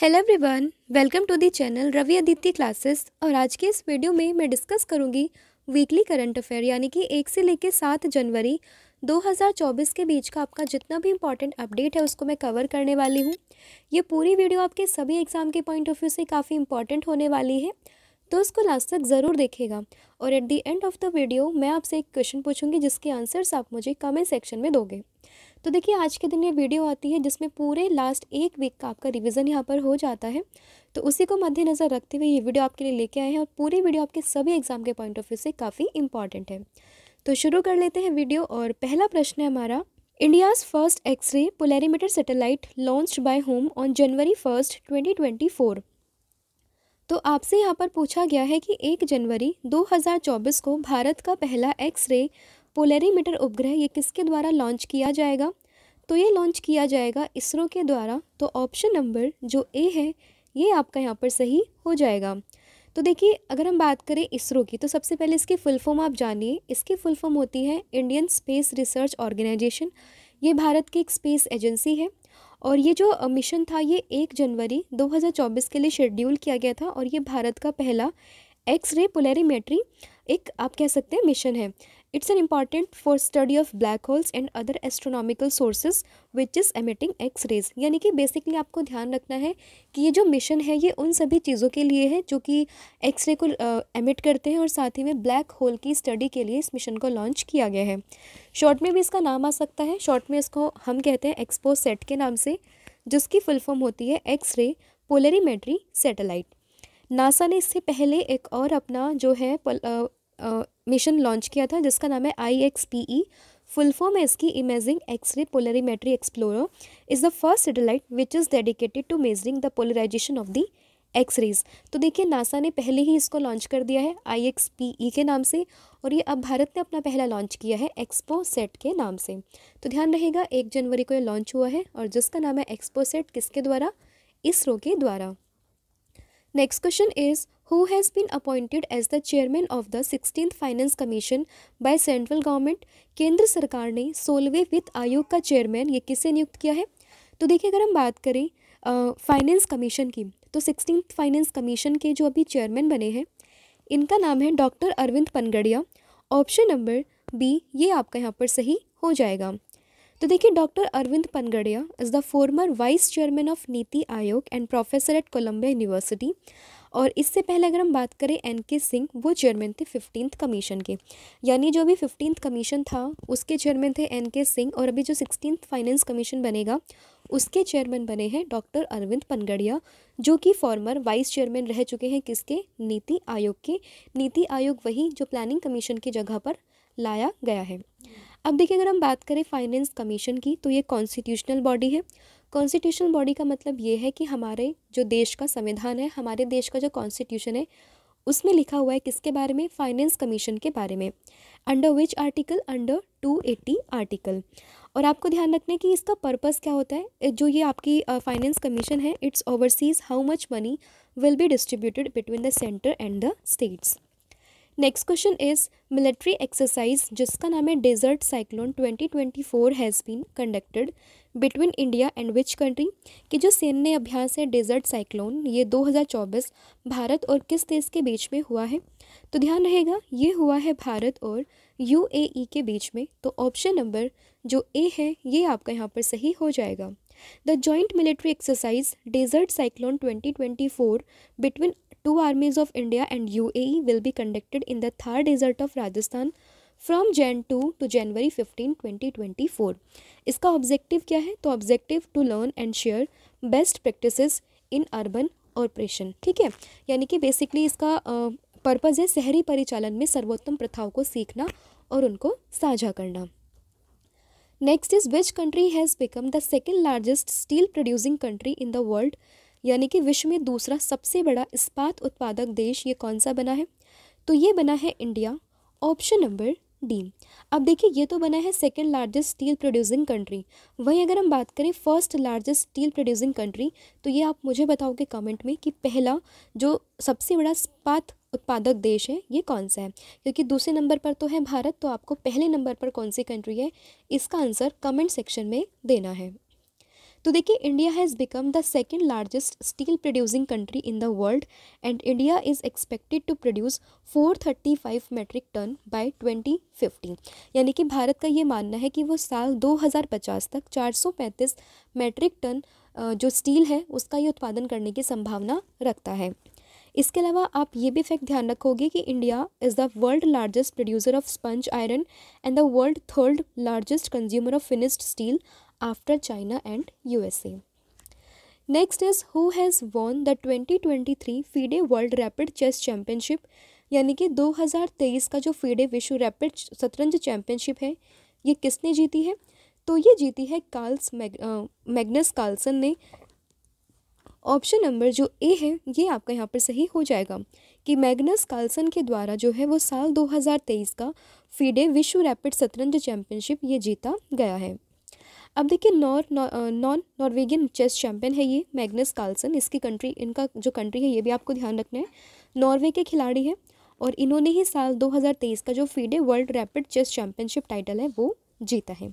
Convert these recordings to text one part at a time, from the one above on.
Hello everyone welcome to the channel Ravi Aditya classes और आज के इस वीडियो में मैं डिस्कस करूंगी वीकली करंट अफेयर यानी कि एक से लेकर सात जनवरी 2024 के बीच का आपका जितना भी इम्पॉर्टेंट अपडेट है उसको मैं कवर करने वाली हूं ये पूरी वीडियो आपके सभी एग्ज़ाम के पॉइंट ऑफ व्यू से काफ़ी इंपॉर्टेंट होने वाली है तो उसको लास्ट तक ज़रूर देखेगा और at the end of the video मैं आपसे एक क्वेश्चन पूछूंगी जिसके आंसर्स आप मुझे कमेंट सेक्शन में दोगे तो देखिए आज के दिन ये वीडियो आती है जिसमें पूरे लास्ट एक वीक का आपका रिविज़न यहाँ पर हो जाता है तो उसी को मद्देनज़र रखते हुए ये वीडियो आपके लिए लेके आए हैं और पूरी वीडियो आपके सभी एग्ज़ाम के पॉइंट ऑफ व्यू से काफ़ी इंपॉर्टेंट है तो शुरू कर लेते हैं वीडियो और पहला प्रश्न है हमारा India's first X-ray polarimeter satellite launch by whom on January first twenty तो आपसे यहाँ पर पूछा गया है कि एक जनवरी 2024 को भारत का पहला एक्सरे पोलरीमीटर उपग्रह ये किसके द्वारा लॉन्च किया जाएगा तो ये लॉन्च किया जाएगा इसरो के द्वारा तो ऑप्शन नंबर जो ए है ये आपका यहाँ पर सही हो जाएगा तो देखिए अगर हम बात करें इसरो की तो सबसे पहले इसकी फुल फॉर्म आप जानिए इसकी फुल फॉर्म होती है इंडियन स्पेस रिसर्च ऑर्गेनाइजेशन ये भारत की एक स्पेस एजेंसी है और ये जो मिशन था ये एक जनवरी 2024 के लिए शेड्यूल किया गया था और ये भारत का पहला एक्स रे पोलरीमेट्री एक आप कह सकते हैं मिशन है It's an important for study of black holes and other astronomical sources which is emitting X-rays. यानी कि बेसिकली आपको ध्यान रखना है कि ये जो मिशन है ये उन सभी चीज़ों के लिए है जो कि रे को एमिट करते हैं और साथ ही में ब्लैक होल की स्टडी के लिए इस मिशन को लॉन्च किया गया है शॉर्ट में भी इसका नाम आ सकता है शॉर्ट में इसको हम कहते हैं एक्सपो सेट के नाम से जिसकी फुल फॉर्म होती है एक्सरे पोलरीमेट्री सेटेलाइट नासा ने इससे पहले एक और अपना जो है मिशन लॉन्च किया था जिसका नाम है I X P E full form है इसकी imaging X-ray polarimetry explorer is the first satellite which is dedicated to measuring the polarisation of the X-rays तो देखिए नासा ने पहले ही इसको लॉन्च कर दिया है आई एक्स पी ई के नाम से और ये अब भारत ने अपना पहला लॉन्च किया है एक्सपो सेट के नाम से तो ध्यान रहेगा एक जनवरी को ये लॉन्च हुआ है और जिसका नाम है एक्सपो सेट किसके द्वारा इसरो के द्वारा next question is who has been appointed as the chairman of the 16th finance commission by central government केंद्र सरकार ने सोलवे वित्त आयोग का चेयरमैन ये किसे नियुक्त किया है तो देखिए अगर हम बात करें फाइनेंस uh, कमीशन की तो सिक्सटीन फाइनेंस कमीशन के जो अभी चेयरमैन बने हैं इनका नाम है doctor Arvind Panagariya option number B ये आपका यहाँ पर सही हो जाएगा तो देखिए doctor Arvind Panagariya is the former vice chairman of NITI Aayog and professor at Columbia University और इससे पहले अगर हम बात करें एन के सिंह वो चेयरमैन थे फिफ्टींथ कमीशन के यानी जो अभी फिफ्टींथ कमीशन था उसके चेयरमैन थे एन के सिंह और अभी जो सिक्सटीन फाइनेंस कमीशन बनेगा उसके चेयरमैन बने हैं डॉक्टर अरविंद पनगड़िया जो कि फॉर्मर वाइस चेयरमैन रह चुके हैं किसके नीति आयोग के नीति आयोग वही जो प्लानिंग कमीशन की जगह पर लाया गया है अब देखिए अगर हम बात करें फाइनेंस कमीशन की तो ये कॉन्स्टिट्यूशनल बॉडी है कॉन्स्टिट्यूशन बॉडी का मतलब ये है कि हमारे जो देश का संविधान है हमारे देश का जो कॉन्स्टिट्यूशन है उसमें लिखा हुआ है किसके बारे में फाइनेंस कमीशन के बारे में under which article under two eighty article और आपको ध्यान रखना है कि इसका पर्पस क्या होता है जो ये आपकी फाइनेंस कमीशन है it's overseas how much money will be distributed between the centre and the states next question is military exercise जिसका नाम है desert cyclone 2024 has been conducted between India and which country कि जो सैन्य अभ्यास है desert cyclone ये 2024 भारत और किस देश के बीच में हुआ है तो ध्यान रहेगा ये हुआ है भारत और यूएई के बीच में तो ऑप्शन नंबर जो ए है ये आपका यहाँ पर सही हो जाएगा the joint military exercise desert cyclone 2024 between two armies of India and UAE will be conducted in the Thar desert of Rajasthan from Jan two to January fifteen twenty twenty four इसका ऑब्जेक्टिव क्या है तो objective to learn and share best practice in urban operation ठीक है यानी कि basically इसका purpose है शहरी परिचालन में सर्वोत्तम प्रथाओं को सीखना और उनको साझा करना next is which country has become the second largest steel producing country in the world यानी कि विश्व में दूसरा सबसे बड़ा इस्पात उत्पादक देश ये कौन सा बना है तो ये बना है इंडिया ऑप्शन नंबर डी अब देखिए ये तो बना है second largest steel producing country वहीं अगर हम बात करें first largest steel producing country तो ये आप मुझे बताओगे कमेंट में कि पहला जो सबसे बड़ा इस्पात उत्पादक देश है ये कौन सा है क्योंकि दूसरे नंबर पर तो है भारत तो आपको पहले नंबर पर कौन सी कंट्री है इसका आंसर कमेंट सेक्शन में देना है तो देखिए India has become the second largest steel producing country in the world and India is expected to produce 435 metric ton by 2050 यानी कि भारत का ये मानना है कि वो साल 2050 तक 435 मेट्रिक टन जो स्टील है उसका ये उत्पादन करने की संभावना रखता है इसके अलावा आप ये भी फैक्ट ध्यान रखोगे कि India is the world largest producer of sponge iron and the world third largest consumer of finished steel after China and USA. Next is who has won the 2023 FIDE world rapid chess championship यानी कि 2023 का जो FIDE विश्व rapid शतरंज championship है ये किसने जीती है तो ये जीती है कार्ल्स मैग, मैग्नस कार्लसन ने ऑप्शन नंबर जो ए है ये आपका यहाँ पर सही हो जाएगा कि मैग्नस कार्लसन के द्वारा जो है वो साल 2023 का फीडे विश्व रैपिड शतरंज चैम्पियनशिप ये जीता गया है अब देखिए nor non Norwegian chess champion है ये मैग्नस कार्लसन इसकी कंट्री इनका जो कंट्री है ये भी आपको ध्यान रखना है नॉर्वे के खिलाड़ी हैं और इन्होंने ही साल 2023 का जो FIDE world rapid chess championship title है वो जीता है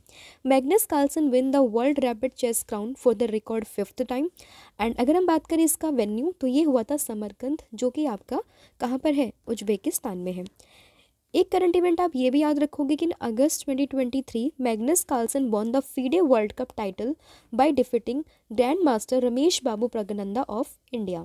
Magnus Carlsen win the world rapid chess crown for the record fifth time and अगर हम बात करें इसका वेन्यू तो ये हुआ था समरकंद जो कि आपका कहाँ पर है उज्बेकिस्तान में है एक करंट इवेंट आप ये भी याद रखोगे कि अगस्त 2023 Magnus Carlsen won the FIDE world cup title by defeating grandmaster Ramesh Babu Praggnanandhaa of India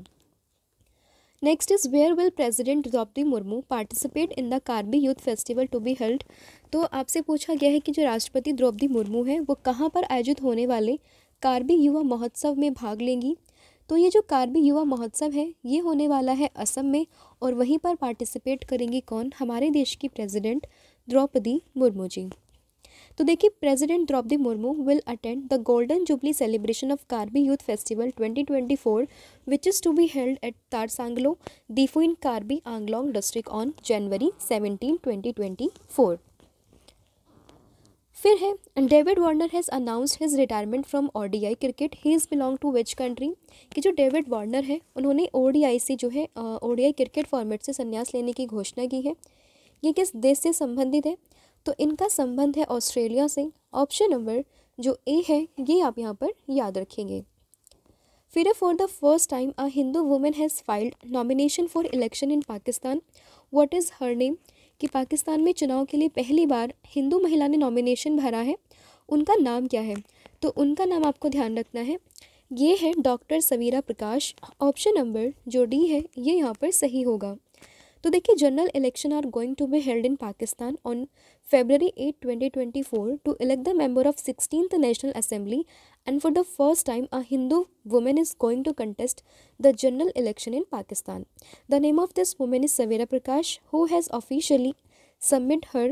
next is where will president Draupadi Murmu participate in the Karbi youth festival to be held तो आपसे पूछा गया है कि जो राष्ट्रपति द्रौपदी मुर्मू हैं वो कहाँ पर आयोजित होने वाले कार्बी युवा महोत्सव में भाग लेंगी तो ये जो कार्बी युवा महोत्सव है ये होने वाला है असम में और वहीं पर पार्टिसिपेट करेंगी कौन हमारे देश की प्रेसिडेंट द्रौपदी मुर्मू जी तो देखिए president Draupadi Murmu will attend the golden jubilee celebration of Karbi youth festival 2024 which is to be held at Taralangso Diphu in Karbi Anglong district on January seventeen twenty फिर है David Warner has announce his retirement from ODI cricket he is belong to which country कि जो David Warner है उन्होंने ODI से जो है ODI cricket format से संन्यास लेने की घोषणा की है ये किस देश से संबंधित है तो इनका संबंध है ऑस्ट्रेलिया से ऑप्शन नंबर जो ए है ये आप यहाँ पर याद रखेंगे फिर for the first time a Hindu women has filed nomination for election in Pakistan what is her name कि पाकिस्तान में चुनाव के लिए पहली बार हिंदू महिला ने नॉमिनेशन भरा है उनका नाम क्या है तो उनका नाम आपको ध्यान रखना है ये है doctor Saveera Prakash option number जो डी है ये यहाँ पर सही होगा तो देखिए general election are going to be held in Pakistan on February eight twenty twenty four to elect the member of sixteen national assembly and for the first time a Hindu women is going to contest the general election in Pakistan the name of this women is Saveera Prakash who has officially submit her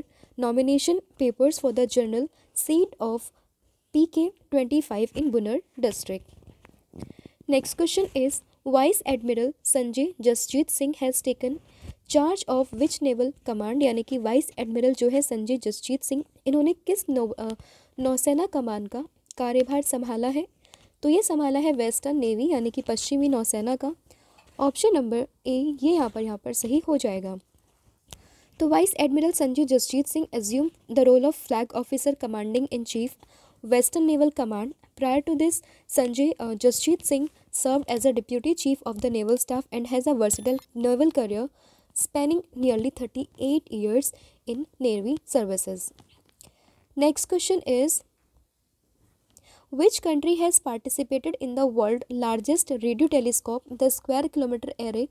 nomination papers for the general seat of PK25 in Bunner district. Next question is Vice Admiral Sanjay Jasjit Singh has taken charge of which naval command यानी कि vice admiral जो है संजय जसजीत सिंह इन्होंने किस नौ नौसेना कमान का कार्यभार संभाला है तो ये संभाला है वेस्टर्न नेवी यानी कि पश्चिमी नौसेना का ऑप्शन नंबर ए ये यहाँ पर यहाँ पर सही हो जाएगा तो vice admiral Sanjay Jasjit Singh assume the role of flag officer commanding in chief western naval command prior to this Sanjay Jasjit Singh serve as a deputy chief of the naval staff and has a a naval career spanning nearly 38 years in Navy services. Next question is which country has participated in the world largest radio telescope the square kilometer array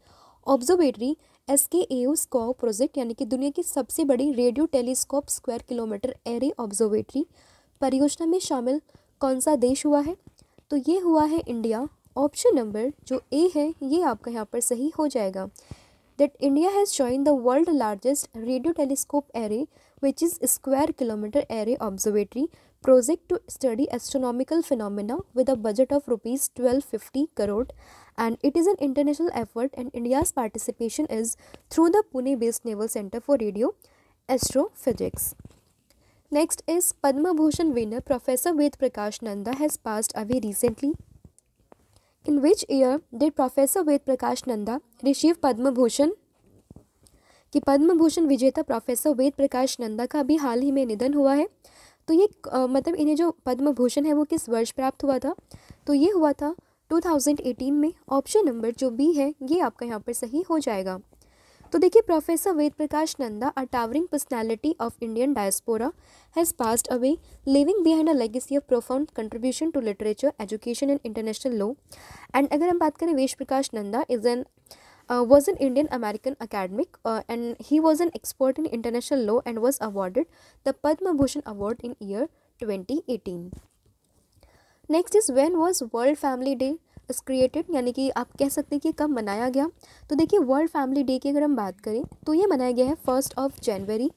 observatory S K S कॉ project यानी कि दुनिया की सबसे बड़ी radio telescope square kilometre array observatory परियोजना में शामिल कौन सा देश हुआ है तो ये हुआ है इंडिया ऑप्शन नंबर जो ए है ये आपका यहाँ पर सही हो जाएगा that India has joined the world largest radio telescope array which is square kilometer array observatory project to study astronomical phenomena with a budget of rupees 1250 crore and it is an international effort and India's participation is through the Pune based Naval Center for Radio Astrophysics. Next is Padma Bhushan winner Professor Ved Prakash Nanda has passed away recently. In which year did Professor Ved Prakash Nanda receive Padma Bhushan? कि पद्म भूषण विजेता professor Ved Prakash Nanda का भी हाल ही में निधन हुआ है तो ये आ, मतलब इन्हें जो पद्म भूषण है वो किस वर्ष प्राप्त हुआ था तो ये हुआ था 2018 में ऑप्शन नंबर जो बी है ये आपका यहाँ पर सही हो जाएगा तो देखिए professor Ved Prakash Nanda a towering personality of Indian diaspora has passed away leaving behind a legacy of profound contribution to literature education and international law and अगर हम बात करें Ved Prakash Nanda is an uh, was an Indian American academic uh, and he was an expert in international law and was awarded the Padma Bhushan Award in year 2018. Next is when was World Family Day? Is created यानी कि आप कह सकते हैं कि कब मनाया गया तो देखिए वर्ल्ड फैमिली डे की अगर हम बात करें तो ये मनाया गया है first of January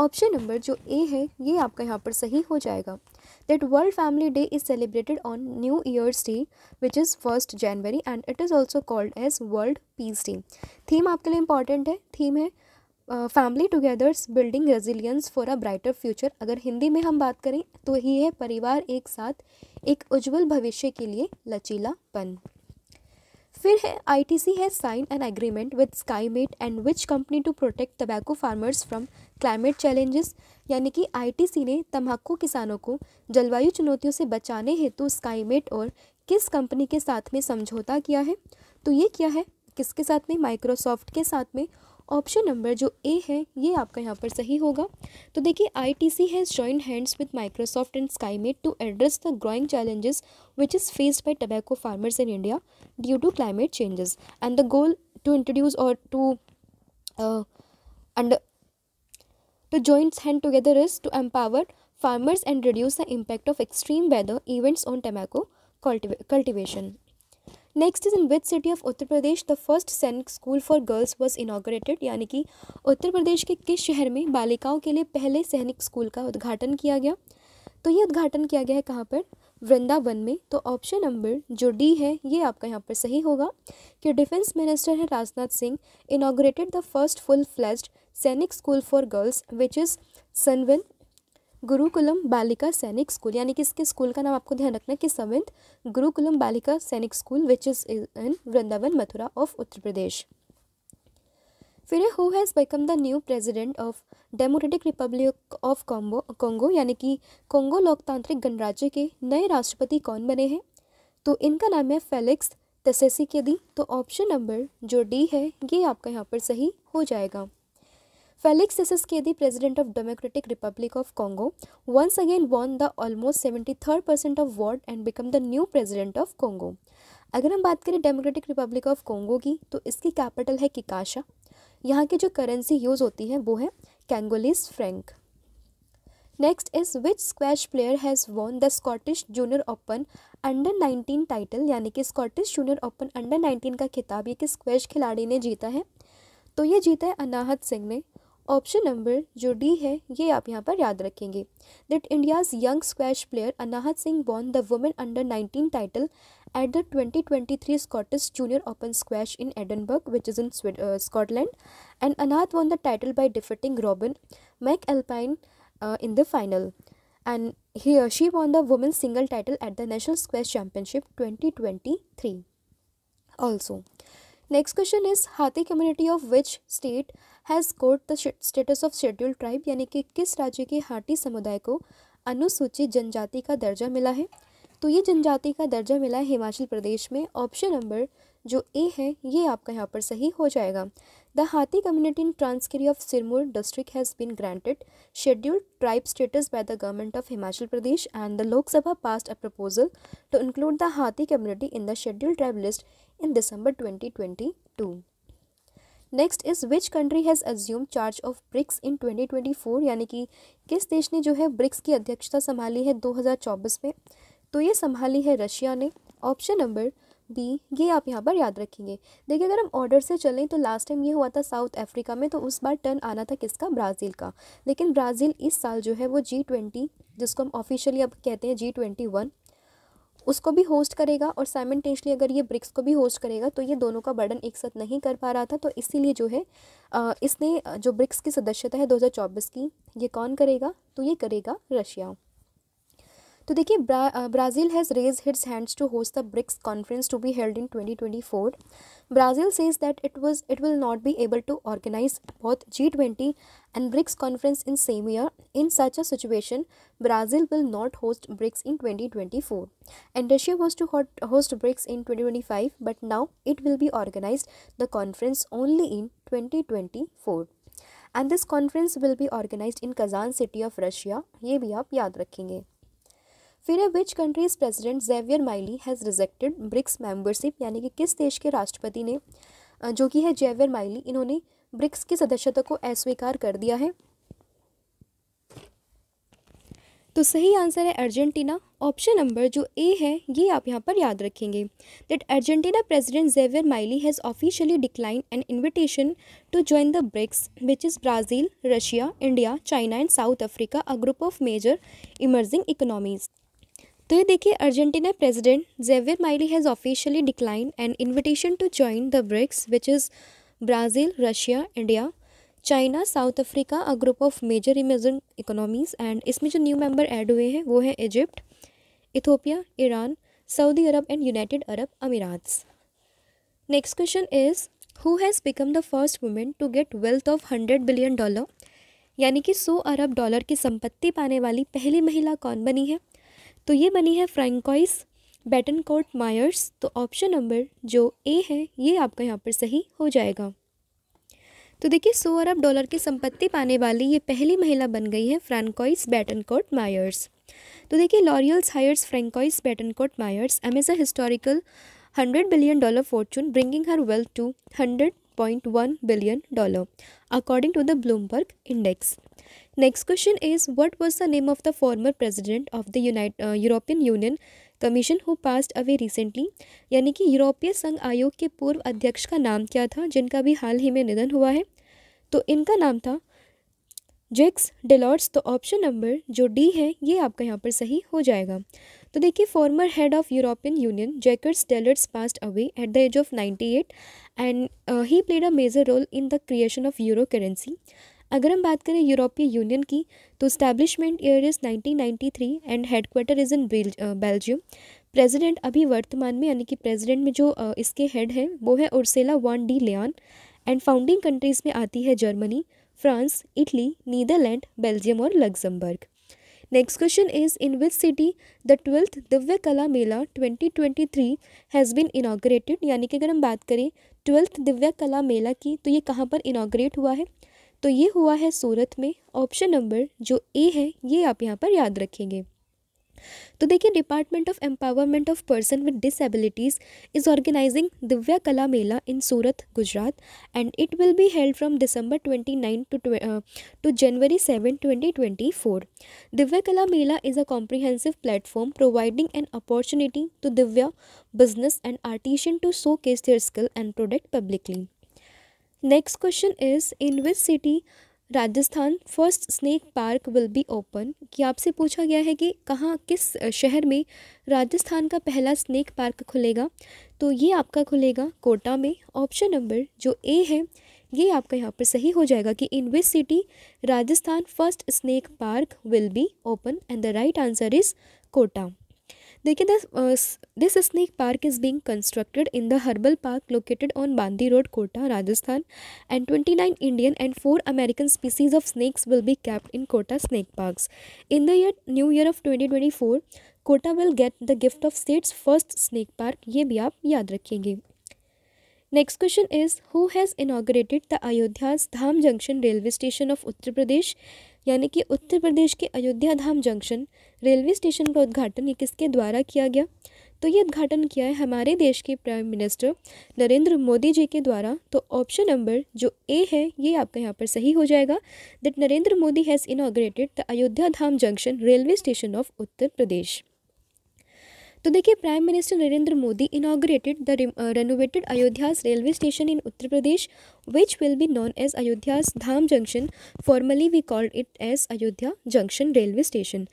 option number जो ए है ये आपका यहाँ पर सही हो जाएगा that world family day is celebrated on New Year's Day which is first January and it is also called as world peace day theme आपके लिए इंपॉर्टेंट है थीम है family togethers building resilience for a brighter future अगर हिंदी में हम बात करें तो ये है परिवार एक साथ एक उज्जवल भविष्य के लिए लचीलापन फिर है आई टी सी है sign an agreement with Skymet and which company to protect तम्बाकू फार्मर्स फ्रॉम क्लाइमेट चैलेंजेस यानी कि आई टी सी ने तम्बाकू किसानों को जलवायु चुनौतियों से बचाने हेतु स्काईमेट और किस कंपनी के साथ में समझौता किया है तो ये क्या है किसके साथ में माइक्रोसॉफ्ट के साथ में ऑप्शन नंबर जो ए है ये आपका यहाँ पर सही होगा तो देखिए I T C has join hands with Microsoft and Skymet to address the growing challenges which is faced by tobacco farmers in India due to climate changes and the goal to introduce और to under to joints hand together is to empower farmers and reduce the impact of extreme weather events on tobacco cultivation next is in which city of Uttar Pradesh the first Sainik school for girls was inaugurated यानी कि उत्तर प्रदेश के किस शहर में बालिकाओं के लिए पहले सैनिक स्कूल का उद्घाटन किया गया तो ये उद्घाटन किया गया है कहाँ पर वृंदावन में तो ऑप्शन नंबर जो डी है ये आपका यहाँ पर सही होगा कि डिफेंस मिनिस्टर है Rajnath Singh inaugurated the first full flashed Sainik school for girls which is Samvid Gurukulam Balika Sainik school यानी कि इसके स्कूल का नाम आपको ध्यान रखना कि seventh Gurukulam Balika Sainik school which is in Vrindavan Mathura of Uttar Pradesh फिर who has become the new president of democratic republic of Congo Congo यानी कि कोंगो लोकतांत्रिक गणराज्य के नए राष्ट्रपति कौन बने हैं तो इनका नाम है फेलिक्स तसेसी के दी तो ऑप्शन नंबर जो डी है ये आपका यहाँ पर सही हो जाएगा Felix Tshisekedi, president of Democratic Republic of Congo, once again won the almost 73rd percent of vote and become the new president of Congo. अगर हम बात करें डेमोक्रेटिक रिपब्लिक ऑफ कॉन्गो की तो इसकी कैपिटल है किकाशा यहाँ की जो करेंसी यूज़ होती है वो है Congolese franc next is which squash player has won the Scottish junior open under nineteen title यानी कि Scottish junior open under nineteen का खिताब ये कि स्क्वैश खिलाड़ी ने जीता है तो ये जीता है अनाहत सिंह ने ऑप्शन नंबर जो डी है ये आप यहाँ पर याद रखेंगे that India's young squash player Anahat Singh won the women under nineteen title at the twenty twenty three Scottish junior open squash in Edinburgh which is in Scotland and Anahat won the title by defeating Robin McAlpine in the final and he achieve on the women single title at the national squash championship twenty twenty three also next question is Hathi community of which state has got the status of schedule tribe यानी कि किस राज्य के हाथी समुदाय को अनुसूचित जनजाति का दर्जा मिला है तो ये जनजाति का दर्जा मिला है हिमाचल प्रदेश में ऑप्शन नंबर जो ए है ये आपका यहाँ पर सही हो जाएगा the Hathi community in Transgiri of Sirmaur district has been granted scheduled tribe status by the government of Himachal Pradesh and the Lok Sabha pass a proposal to include the Hathi community in the schedule tribe list in December 2022. Next is which country has assume charge of BRICS in 2024 यानी कि किस देश ने जो है BRICS की अध्यक्षता संभाली है 2024 में तो ये संभाली है रशिया ने ऑप्शन नंबर बी ये आप यहाँ पर याद रखेंगे देखिए अगर हम ऑर्डर से चलें तो लास्ट टाइम ये हुआ था साउथ अफ्रीका में तो उस बार टर्न आना था किसका ब्राज़ील का लेकिन ब्राज़ील इस साल जो है वो जी ट्वेंटी जिसको हम ऑफिशियली अब कहते हैं जी ट्वेंटी वन उसको भी होस्ट करेगा और टेंशली अगर ये ब्रिक्स को भी होस्ट करेगा तो ये दोनों का बर्डन एक साथ नहीं कर पा रहा था तो इसीलिए जो है इसने जो ब्रिक्स की सदस्यता है 2024 की ये कौन करेगा तो ये करेगा रशिया तो देखिए ब्रा, Brazil has raise its hands to host the BRICS conference to be held in 2024 Brazil says that it was it will not be able to organise both G twenty and BRICS conference in same year in such a situation Brazil will not host BRICS in 2024 and Russia was to host BRICS in twenty but now it will be organise the conference only in twenty and this conference will be organized in Kazan city of Russia ये भी आप याद रखेंगे फिर which country's president Javier Milei has rejected BRICS membership यानी कि किस देश के राष्ट्रपति ने जो कि है जेवियर माइली इन्होंने ब्रिक्स की सदस्यता को अस्वीकार कर दिया है तो सही आंसर है अर्जेंटीना ऑप्शन नंबर जो ए है ये आप यहाँ पर याद रखेंगे that Argentina president Javier Milei has officially decline an invitation to join the BRICS which is Brazil Russia India China and South Africa a group of major emerging economies तो ये देखिए Argentina president Javier Milei has officially decline an invitation to join the BRICS which is Brazil Russia India China South Africa a group of major emerging economies and इसमें जो new member add हुए हैं वो हैं Egypt Ethiopia Iran Saudi Arab and United Arab Emirates next question is who has become the first women to get wealth of hundred billion dollar यानी कि सौ अरब dollar की संपत्ति पाने वाली पहली महिला कौन बनी है तो ये बनी है फ्रेंकॉइस बैटनकोट मायर्स तो ऑप्शन नंबर जो ए है ये आपका यहाँ पर सही हो जाएगा तो देखिए सौ अरब डॉलर की संपत्ति पाने वाली ये पहली महिला बन गई है बैटन बैटनकोट मायर्स तो देखिए L'Oreal's heiress Francoise Bettencourt Meyers amasses historical hundred billion dollar fortune bringing her wealth to hundred point one billion dollar according to the Bloomberg index next question is what was the name of the former president of the European Union commission who passed away recently यानी कि यूरोपीय संघ आयोग के पूर्व अध्यक्ष का नाम क्या था जिनका भी हाल ही में निधन हुआ है तो इनका नाम था जेक्स डेलॉर्ट्स तो ऑप्शन नंबर जो डी है ये आपका यहाँ पर सही हो जाएगा तो देखिए former head of European Union Jacques Delors passed away at the age of ninety eight and he played a major role in the creation of euro currency अगर हम बात करें यूरोपीय यूनियन की तो establishment year is 1993 and headquarter is in Belgium president अभी वर्तमान में यानी कि प्रेजिडेंट में जो इसके हेड हैं वो है Ursula von der Leyen and founding countries में आती है Germany France Italy Netherlands Belgium और Luxembourg next question is in which city the twelfth Divya Kala Mela 2023 has been inaugurated यानी कि अगर हम बात करें ट्वेल्थ दिव्य कला मेला की तो ये कहाँ पर इनाग्रेट हुआ है तो ये हुआ है सूरत में ऑप्शन नंबर जो ए है ये आप यहाँ पर याद रखेंगे तो देखिए department of empowerment of person with disabilities is organising Divya Kala Mela in Surat Gujarat and it will be held from December nine to to January seven twenty twenty four Divya Kala Mela is a comprehensive platform providing an opportunity to Divya business and artisan to showcase their skill and product publicly next question is in which city Rajasthan first snake park will be open कि आपसे पूछा गया है कि कहाँ किस शहर में राजस्थान का पहला स्नैक पार्क खुलेगा तो ये आपका खुलेगा कोटा में ऑप्शन नंबर जो ए है ये आपका यहाँ पर सही हो जाएगा कि in which city Rajasthan first snake park will be open and the right answer is Kota देखिए this this snake park is being constructed in the herbal park located on Bandi road Kota Rajasthan and twenty nine Indian and four American species of snakes will be kept in Kota snake parks in the year new year of twenty twenty four Kota will get the gift of states first snake park ये भी आप याद रखेंगे next question is who has inaugurated the Ayodhya Dham junction railway station of Uttar Pradesh यानी कि उत्तर प्रदेश के Ayodhya Dham junction railway station का उद्घाटन ये किसके द्वारा किया गया तो ये उद्घाटन किया है हमारे देश के प्राइम मिनिस्टर नरेंद्र मोदी जी के द्वारा तो ऑप्शन नंबर जो ए है ये आपका यहाँ पर सही हो जाएगा that Narendra Modi has inaugurated the Ayodhya Dham junction railway station of Uttar Pradesh तो देखिए prime minister Narendra Modi inaugurated the renovated Ayodhya railway station in Uttar Pradesh which will be known as Ayodhya's Dham Junction. Formerly we called it as Ayodhya Junction Railway Station.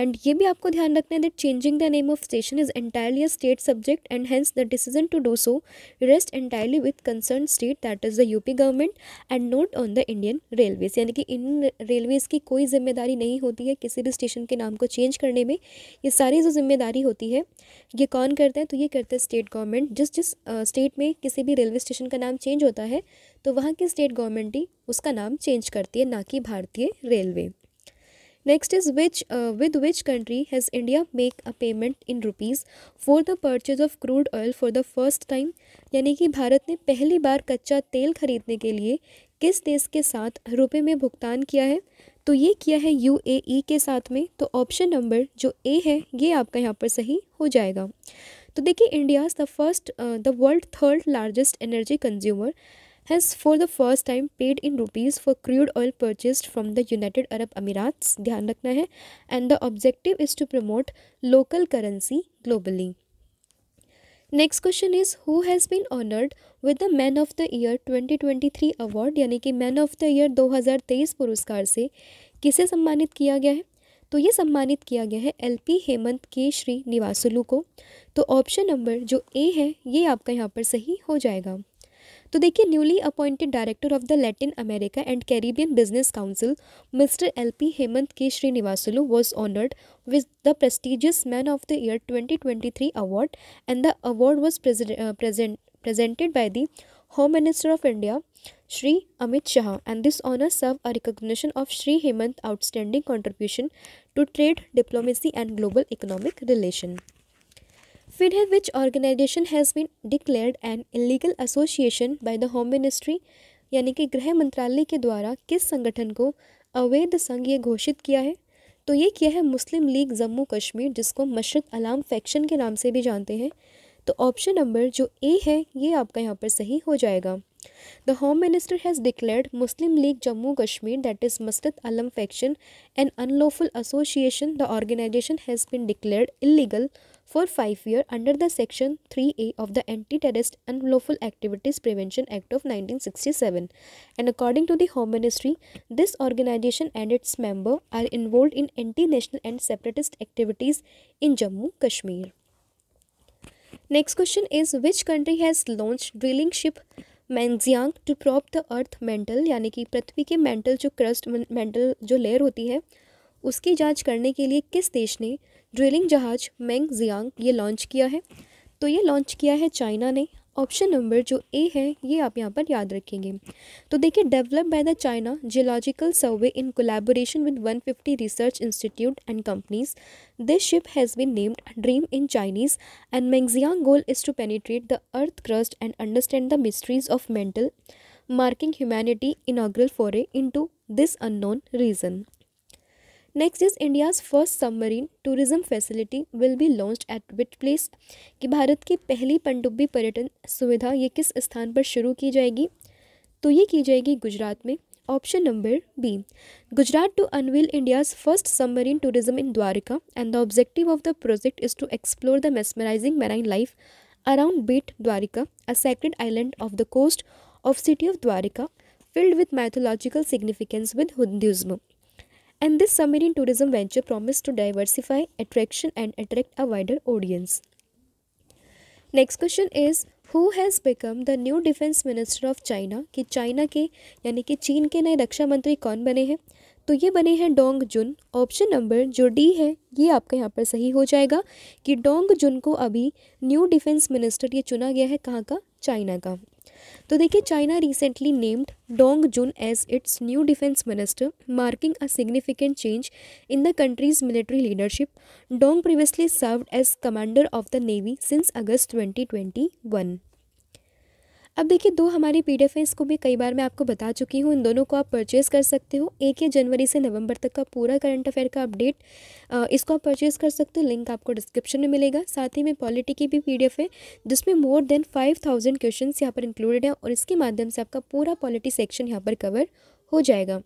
And ये भी आपको ध्यान रखना है that changing the name of station is entirely a state subject and hence the decision to do so rests entirely with concerned state that is the UP government and not on the Indian Railways. यानी कि इन railways की कोई जिम्मेदारी नहीं होती है किसी भी स्टेशन के नाम को चेंज करने में ये सारी जो जिम्मेदारी होती है ये कौन करता है तो ये करता है स्टेट गवर्नमेंट जिस जिस स्टेट में किसी भी रेलवे स्टेशन का नाम चेंज होता है तो वहाँ की स्टेट गवर्नमेंट ही उसका नाम चेंज करती है ना कि भारतीय railway next is which with which country has India make a payment in rupees for the purchase of crude oil for the first time यानी कि भारत ने पहली बार कच्चा तेल खरीदने के लिए किस देश के साथ रुपए में भुगतान किया है तो ये किया है यू ए ई के साथ में तो ऑप्शन नंबर जो ए है ये आपका यहाँ पर सही हो जाएगा तो देखिए India the first the world third largest energy consumer has for the first time paid in rupees for crude oil purchased from the United Arab Emirates ध्यान रखना है and the objective is to promote local currency globally. Next question is who has been honoured with the man of the year 2023 award यानी कि man of the year 2023 पुरस्कार से किसे सम्मानित किया गया है तो ये सम्मानित किया गया है एल पी हेमंत के श्री निवासुलू को तो ऑप्शन नंबर जो ए है ये आपका यहाँ पर सही हो जाएगा तो देखिए newly appointed director of the Latin America and Caribbean business council Mr L P Hemant K Srinivasulu was honoured with the prestigious man of the year three award and the award was present presented by the home minister of India Shri Amit Shah and this honour serve a recognition of Shri Hemant outstanding contribution to trade diplomacy and global economic relation है which organisation has been declared an illegal association by the home ministry यानी कि गृह मंत्रालय के द्वारा किस संगठन को अवैध संघ ये घोषित किया है तो ये किया है मुस्लिम लीग जम्मू कश्मीर जिसको मशरक अलाम फैक्शन के नाम से भी जानते हैं तो ऑप्शन नंबर जो ए है ये आपका यहाँ पर सही हो जाएगा the home minister has declared Muslim League Jammu Kashmir that is Masarat Alam faction and unlawful association the organisation has been declared illegal for five years under the Section 3A of the Anti-Terrorist Unlawful Activities Prevention Act of 1967. And according to the Home Ministry, this organization and its member are involved in anti-national and separatist activities in Jammu Kashmir. Next question is which country has launched drilling ship Mengxiang to probe the earth mantle यानी कि पृथ्वी के mental जो crust mantle जो layer होती है उसकी जांच करने के लिए किस देश ने ड्रिलिंग जहाज मैंग जियांग ये लॉन्च किया है तो ये लॉन्च किया है चाइना ने ऑप्शन नंबर जो ए है ये आप यहाँ पर याद रखेंगे तो देखिए develop by the China geological survey in collaboration with 150 research institute and companies this ship has been named dream in Chinese and Mengxiang goal is to penetrate the earth crust and understand the mysteries of mantle marking humanity inaugural foray in this unknown region next is India's first submarine tourism facility will be launch at which place कि भारत की पहली पनडुब्बी पर्यटन सुविधा ये किस स्थान पर शुरू की जाएगी तो ये की जाएगी गुजरात में option number B Gujarat to unveil India's first submarine tourism in Dwarka and the objective of the project is to explore the mesmerising marine life around Beyt Dwarka a sacred island off the coast of city of Dwarka filled with mythological significance with Hinduism and this submarine tourism venture promised to diversify attraction and attract a wider audience. next question is who has become the new defense minister of china ki china ke yani ki chin ke naye raksha mantri kon bane hain तो ये बने हैं Dong Jun option number जो D है ये आपके यहाँ पर सही हो जाएगा कि डोंग जुन को अभी न्यू डिफेंस मिनिस्टर ये चुना गया है कहाँ का चाइना का तो देखिए China recently named Dong Jun as its new defence minister marking a significant change in the country's military leadership Dong previously served as commander of the navy since August 2021 अब देखिए दो हमारी पी डी को इसको भी कई बार मैं आपको बता चुकी हूँ इन दोनों को आप परचेज़ कर सकते हो एक या जनवरी से नवंबर तक का पूरा करंट अफेयर का अपडेट इसको आप परचेज़ कर सकते हो लिंक आपको डिस्क्रिप्शन में मिलेगा साथ ही में पॉलिटी की भी पी है जिसमें more than five thousand question यहाँ पर इंक्लूडेड है और इसके माध्यम से आपका पूरा पॉलिटी सेक्शन यहाँ पर कवर हो जाएगा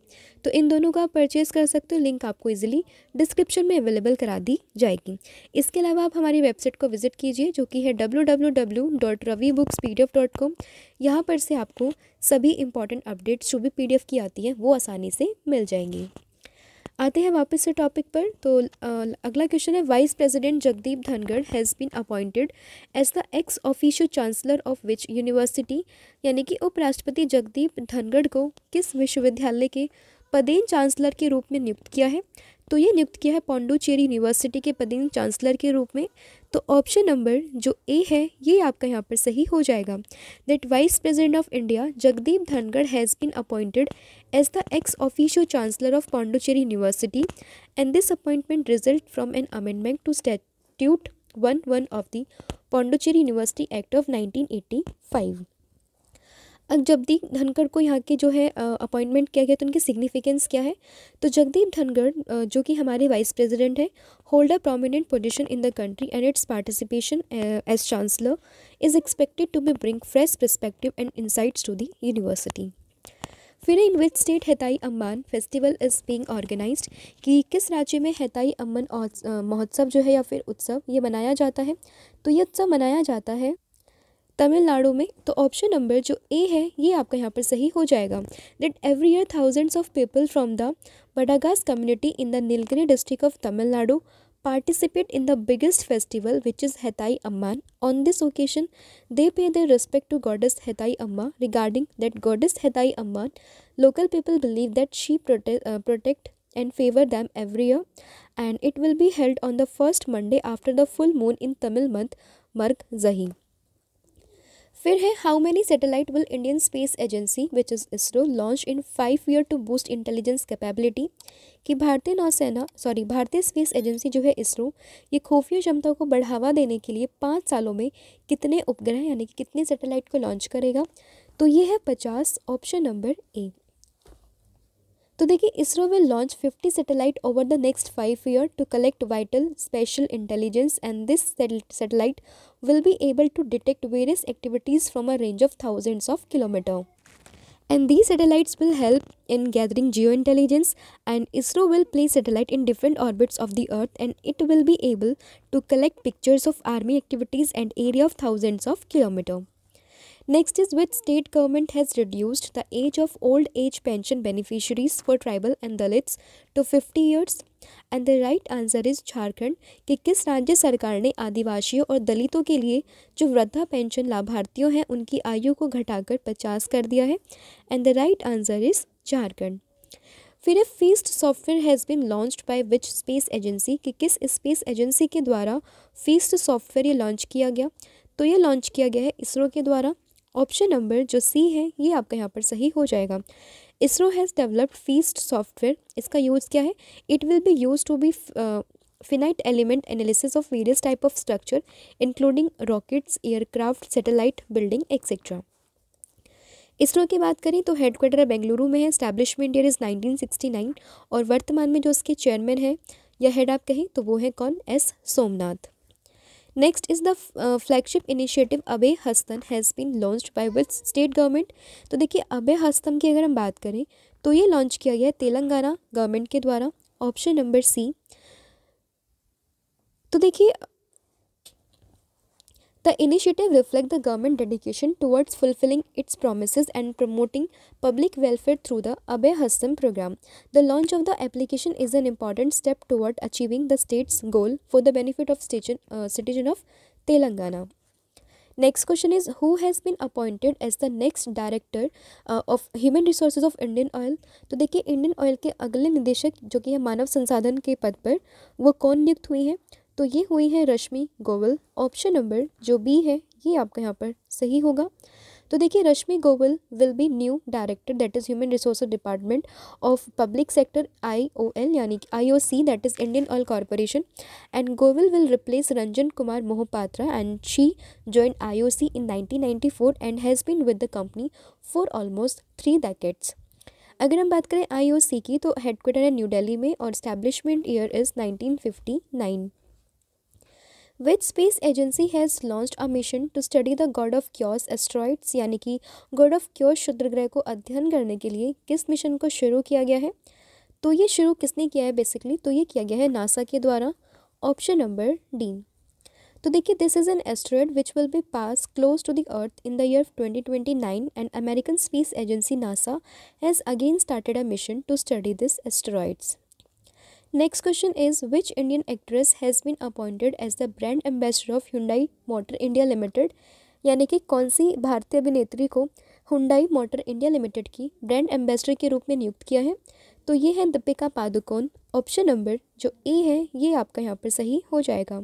तो इन दोनों का आप परचेज़ कर सकते हो लिंक आपको इजीली डिस्क्रिप्शन में अवेलेबल करा दी जाएगी इसके अलावा आप हमारी वेबसाइट को विजिट कीजिए जो कि है W W W dot Ravi books P D F dot com यहाँ पर से आपको सभी इंपॉर्टेंट अपडेट्स जो भी पी डी एफ की आती है वो आसानी से मिल जाएंगी आते हैं वापस से टॉपिक पर तो अगला क्वेश्चन है vice president Jagdeep Dhankhar has been appointed as the ex official chancellor of which university यानी कि उपराष्ट्रपति जगदीप धनगढ़ को किस विश्वविद्यालय के पदेन चांसलर के रूप में नियुक्त किया है तो ये नियुक्त किया है पौंडुचेरी यूनिवर्सिटी के पदीन चांसलर के रूप में तो ऑप्शन नंबर जो ए है ये आपका यहाँ पर सही हो जाएगा that vice president of India Jagdeep Dhankhar has been appointed as the ex officio chancellor of Pondicherry university and this appointment result from an amendment to statute one one of the Pondicherry university act of nineteen eighty five Jagdeep Dhankhar को यहाँ के जो है appointment किया गया तो उनकी significance क्या है तो जगदीप धनखड़ जो कि हमारे वाइस प्रेसिडेंट हैं hold a prominent position in the country and its participation as chancellor is expected to be bring fresh perspective and insights to the university फिर इन विच स्टेट हेताई अम्बान फेस्टिवल इज़ बीइंग ऑर्गेनाइज्ड कि किस राज्य में हेताई अम्बन महोत्सव जो है या फिर उत्सव ये मनाया जाता है तो ये उत्सव मनाया जाता है तमिलनाडु में तो ऑप्शन नंबर जो ए है ये आपका यहाँ पर सही हो जाएगा that every year thousands of people from the Badagas community in the Nilgiri district of Tamil Nadu participate in the biggest festival which is Hethai Amman on this occasion they pay their respect to goddess Hethai Amma regarding that goddess Hethai Amman local people believe that she protect and favour them every year and it will be held on the first Monday after the full moon in Tamil month Margazhi फिर है how many satellite will Indian space agency which is ISRO launch in five year to boost intelligence capability कि भारतीय नौसेना sorry भारतीय space agency जो है इसरो ये खुफिया क्षमता को बढ़ावा देने के लिए पाँच सालों में कितने उपग्रह यानी कि कितने सैटेलाइट को लॉन्च करेगा तो ये है पचास ऑप्शन नंबर ए तो देखिए ISRO will launch 50 satellite over the next five year to collect vital special intelligence and this satellite will be able to detect various activities from a range of thousands of kilometre and these satellites will help in gathering geo intelligence, and isro will place satellite in different orbits of the earth and it will be able to collect pictures of army activities and area of thousands of kilometers Next is which state government has reduced the age of old age pension beneficiaries for tribal and Dalits to 50 years? And the right answer is Jharkhand कि किस राज्य सरकार ने आदिवासियों और दलितों के लिए जो वृद्धा पेंशन लाभार्थियों हैं उनकी आयु को घटाकर पचास कर दिया है and the right answer is Jharkhand फिर a FEAST software has been launched by which space agency कि किस स्पेस एजेंसी के द्वारा फीस्ट सॉफ्टवेयर ये लॉन्च किया गया तो ये लॉन्च किया गया है इसरो के द्वारा ऑप्शन नंबर जो सी है ये आपका यहाँ पर सही हो जाएगा ISRO has developed FEAST software इसका यूज़ क्या है it will be use to be finite element analysis of various type of structure including rockets aircraft satellite building etcetera ISRO की बात करें तो हेडक्वार्टर बेंगलुरु में है स्टैब्लिशमेंट ईयर इज़ 1969 और वर्तमान में जो उसके चेयरमैन है या हेड आप कहें तो वो है कौन S Somanath next is the flagship initiative अबे हस्तन has been launched by which state government तो देखिए अबे हस्तन की अगर हम बात करें तो ये लॉन्च किया गया है तेलंगाना गवर्नमेंट के द्वारा ऑप्शन नंबर सी तो देखिए The initiative reflects the government dedication towards fulfilling its promises and promoting public welfare through the Abhay Hastam program. The launch of the application is an important step toward achieving the state's goal for the benefit of station, uh, citizen of Telangana. Next question is who has been appointed as the next director of human resources of Indian Oil तो देखिए Indian oil के अगले निदेशक जो कि है मानव संसाधन के पद पर वो कौन नियुक्त हुई हैं तो ये हुई है रश्मि गोवल ऑप्शन नंबर जो बी है ये आपका यहाँ पर सही होगा तो देखिए Rashmi Govil will be new director that is human resource department of public sector I O L यानी कि I O C that is Indian Oil Corporation and Govil will replace Ranjan Kumar Mohapatra and she join I O C in nineteen ninety four and has been with the company for almost three decades अगर हम बात करें आई O सी की तो headquarter है new Delhi में और establishment year is nineteen fifty nine with space agency has launched a mission to study the god of क्योर्स एस्ट्रॉइड्स यानी कि गॉड ऑफ क्योर्स शुद्र ग्रह को अध्ययन करने के लिए किस मिशन को शुरू किया गया है तो ये शुरू किसने किया है बेसिकली तो ये किया गया है नासा के द्वारा ऑप्शन नंबर डी तो देखिए this is an asteroid which will be pass close to the earth in the year twenty twenty nine and American space agency NASA has again started a mission to study this asteroids next question is which Indian actress has been appointed as the brand ambassador of Hyundai Motor India Limited यानी कि कौन सी भारतीय अभिनेत्री को Hyundai Motor India Limited की brand ambassador के रूप में नियुक्त किया है तो ये है दीपिका पादुकोण ऑप्शन नंबर जो ए e है ये आपका यहाँ पर सही हो जाएगा